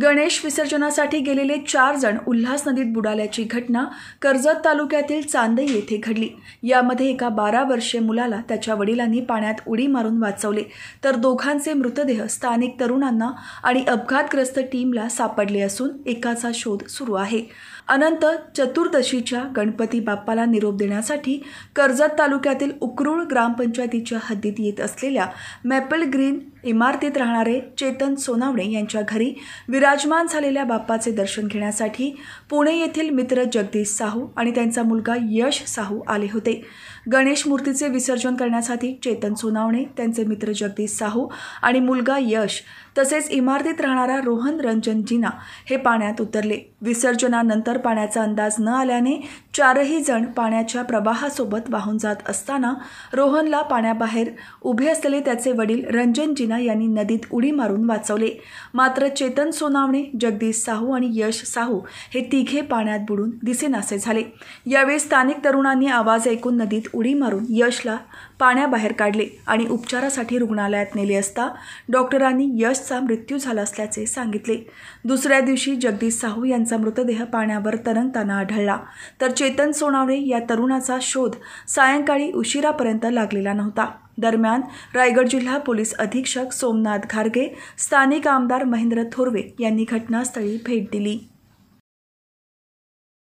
गणेश विसर्जनासाठी गेलेले चार जण उल्हास नदीत बुडाल्याची घटना कर्जत तालुक्यातील चांदई येथे घडली यामध्ये एका बारा वर्षीय मुलाला त्याच्या वडिलांनी पाण्यात उडी मारून वाचवले तर दोघांचे मृतदेह स्थानिक तरुणांना आणि अपघातग्रस्त टीमला सापडले असून एकाचा शोध सुरू आहे अनंत चतुर्दशीच्या गणपती बाप्पाला निरोप देण्यासाठी कर्जत तालुक्यातील उकरूळ ग्रामपंचायतीच्या हद्दीत येत असलेल्या मॅपल ग्रीन इमारतीत राहणारे चेतन सोनावणे यांच्या घरी विरा विराजमान झालेल्या बाप्पाचे दर्शन घेण्यासाठी पुणे येथील मित्र जगदीश साहू आणि त्यांचा मुलगा यश साहू आले होते गणेश मूर्तीचे विसर्जन करण्यासाठी चेतन सोनावणे त्यांचे मित्र जगदीश साहू आणि मुलगा यश तसेच इमारतीत राहणारा रोहन रंजन जिना हे पाण्यात उतरले विसर्जनानंतर पाण्याचा अंदाज न आल्याने चारही जण पाण्याच्या प्रवाहासोबत वाहून जात असताना रोहनला पाण्याबाहेर उभे असलेले त्याचे वडील रंजन जिना यांनी नदीत उडी मारून वाचवले मात्र चेतन सोना सोनावणे जगदीश साहू आणि यश साहू हे तिघे पाण्यात बुडून दिसेनासे झाले यावेळी स्थानिक तरुणांनी आवाज ऐकून नदीत उडी मारून यशला पाण्याबाहेर काढले आणि उपचारासाठी रुग्णालयात नेले असता डॉक्टरांनी यशचा मृत्यू झाला असल्याचे सांगितले दुसऱ्या दिवशी जगदीश साहू यांचा मृतदेह पाण्यावर तरंगताना आढळला तर चेतन सोनावणे या तरुणाचा शोध सायंकाळी उशिरापर्यंत लागलेला नव्हता दरम्यान रायगड जिल्हा पोलीस अधीक्षक सोमनाथ घारगे स्थानिक आमदार महेंद्र थोरवे यांनी घटनास्थळी भेट दिली